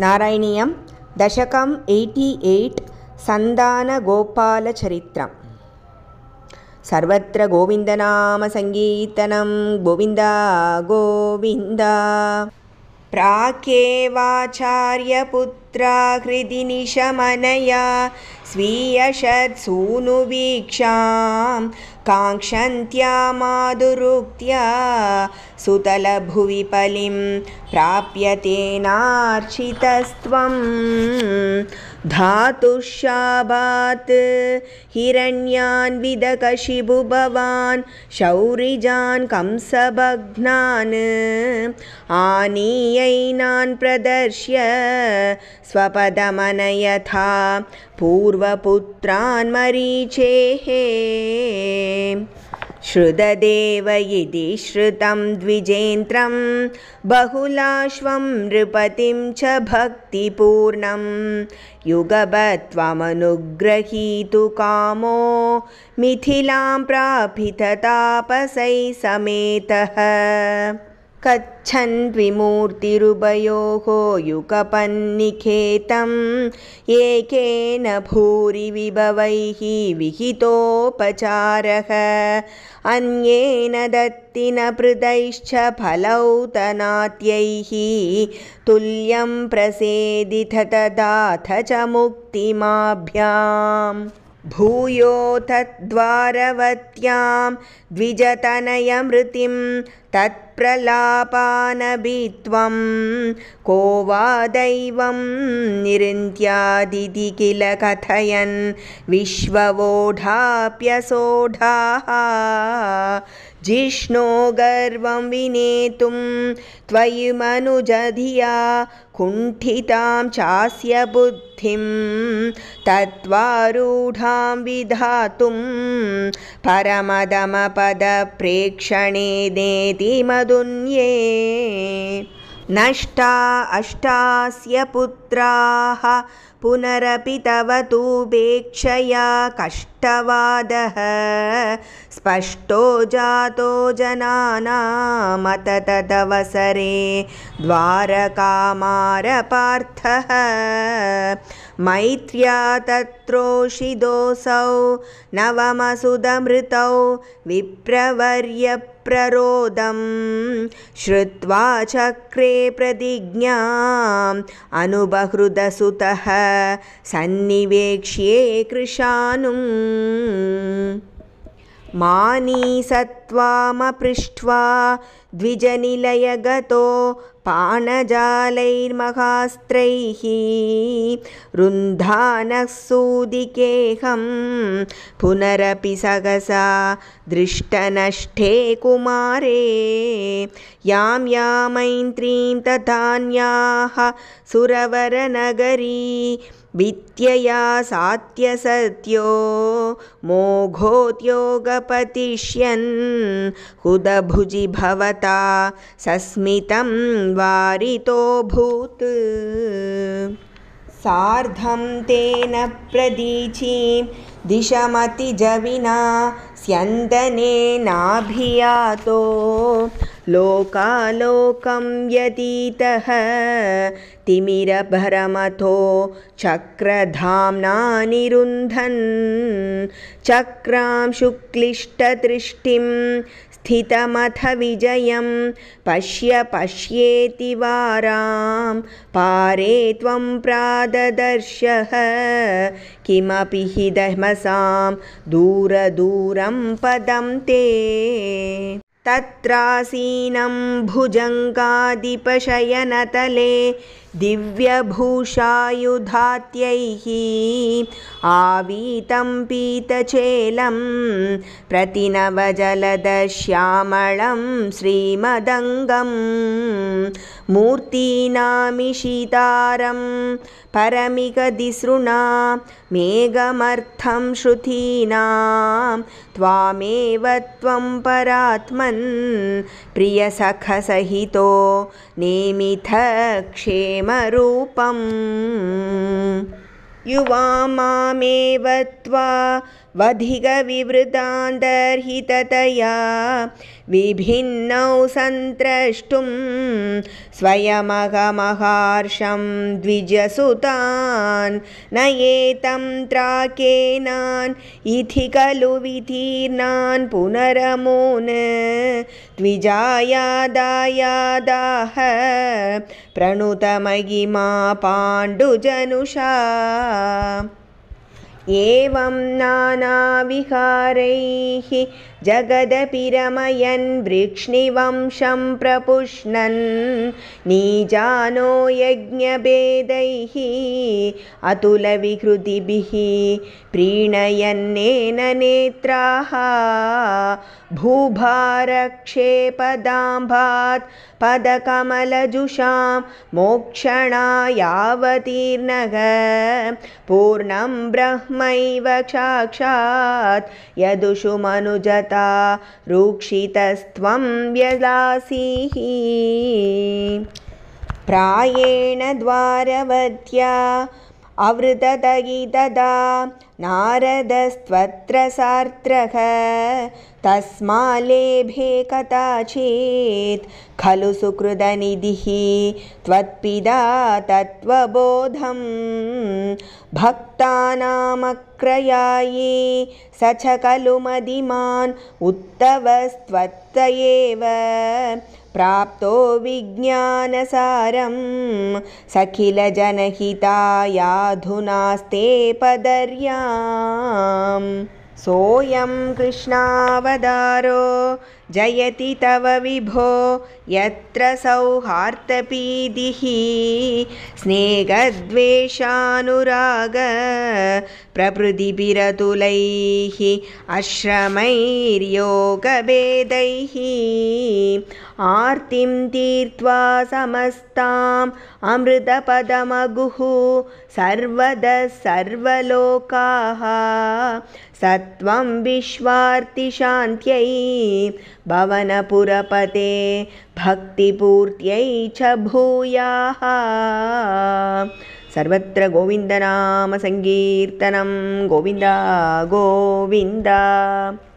नारायणीयं दशकम् eighty eight सन्दानगोपालचरित्रं सर्वत्र गोविन्दनामसङ्गीतनं गोविन्द प्राकेवाचार्यपुत्रा हृदि निशमनया स्वीयषत्सूनुवीक्षां काङ्क्षन्त्या माधुरुक्त्या सुतलभुवि पलिं प्राप्य तेनार्चितस्त्वं धातुशाभात् विदकशिबुभवान् शौरिजान् कंसभग्नान् आनीयैनान् प्रदर्श्य स्वपदमनयथा पूर्वपुत्रान् मरीचेः श्रुददेव यदि श्रुतं द्विजेन्द्रं बहुलाश्वं नृपतिं च भक्तिपूर्णं युगपत्वमनुग्रहीतु कामो मिथिलां प्रापिततापसै समेतः कच्छन् द्विमूर्तिरुभयोः युगपन्निकेतं एकेन विभवैः विहितोपचारः अन्येन दत्तिनपृतैश्च फलौतनात्यैः तुल्यं प्रसेदिथ तदाथ च मुक्तिमाभ्याम् भूयो तद्वारवत्यां द्विजतनयमृतिं तत्प्रलापानभित्वं को वा दैवं निरन्त्यादिति किल कथयन् विश्ववोढाप्यसोढाः जिष्णो गर्वं विनेतुं त्वयि मनुजधिया कुण्ठितां चास्य बुद्धिं तत्त्वारूढां विधातुं परमदमपदप्रेक्षणे नेति मदुन्ये नष्टा अष्टास्य पुत्राः पुनरपि तव तूपेक्षया कष्टवादः स्पष्टो जातो जनानामतदवसरे द्वारकामारपार्थः मैत्र्या तत्रोषिदोऽसौ नवमसुदमृतौ विप्रवर्यप्ररोदं श्रुत्वा चक्रे प्रतिज्ञाम् अनुबहृदसुतः सन्निवेक्ष्ये कृशानुम् मानीसत्त्वामपृष्ट्वा द्विजनिलय गतो रुन्धानः सूदिकेहं पुनरपि सहसा दृष्टनष्ठे कुमारे यां यामैन्त्रीं तथान्याः सुरवरनगरी वित्यया सात्यसत्यो मोघोद्योगपतिष्यन् हुदभुजि भवता सस्मितं वारितोऽभूत् सार्धं तेन जविना दिशमतिजविना स्यन्दनेनाभियातो लोकालोकं यतीतः तिमिरभरमथो चक्रधाम्ना निरुन्धन् चक्रां शुक्लिष्टदृष्टिं स्थितमथ विजयं पश्य पश्येति वारां पारे त्वं प्राददर्शः किमपि हि दूरदूरं पदं ते तत्रासीनं भुजङ्गादिपशयनतले दिव्यभूषायुधात्यैः आवीतं पीतचेलं प्रतिनवजलदश्यामलं श्रीमदङ्गं मूर्तीनामिशीतारं परमिकदिसृणा मेघमर्थं श्रुतिना त्वामेव त्वं परात्मन् प्रियसखसहितो नेमिथक्षे प्रेमरूपम् युवा मामेव त्वा वधिगविवृतान्दर्हितया विभिन्नौ सन्त्रष्टुं स्वयमहमहार्षं द्विजसुतान् न एतं त्राकेनान् इति खलु विधीर्णान् पुनरमून् द्विजायादाया प्रणुतमहिमा पाण्डुजनुषा Um. एवं नानाविहारैः जगदपि रमयन् वृक्ष्णिवंशं प्रपुष्णन् नीजानो यज्ञभेदैः अतुलविकृतिभिः प्रीणयन्नेन नेत्राः भूभारक्षेपदाम्भात् पदकमलजुषां मोक्षणायावतीर्णः पूर्णं ब्रह् ब्रह्मैव साक्षात् यदुषु मनुजता रूक्षितस्त्वं व्यलासीः प्रायेण द्वारवत्या अवृततयि ददा नारदस्त्वत्र सार्त्रः तस्मालेभे कदाचित् खलु सुकृदनिधिः त्वत्पिदा तत्वबोधं। भक्तानामक्रयायि स च खलु मदिमान् उत्तवस्त्वत्त एव प्राप्तो विज्ञानसारं सखिलजनहितायाधुनास्ते पदर्यां। सोऽयं कृष्णावदारो जयति तव विभो यत्र सौहार्तपीतिः स्नेहद्वेषानुराग प्रभृतिभिरतुलैः अश्रमैर्योगभेदैः आर्तिं तीर्त्वा समस्ताम् अमृतपदमगुः सर्वदः सर्वलोकाः सत्त्वं विश्वार्तिशान्त्यै भवनपुरपते भक्तिपूर्त्यै च भूयाः सर्वत्र गोविन्दनामसङ्कीर्तनं गोविन्द गोविन्द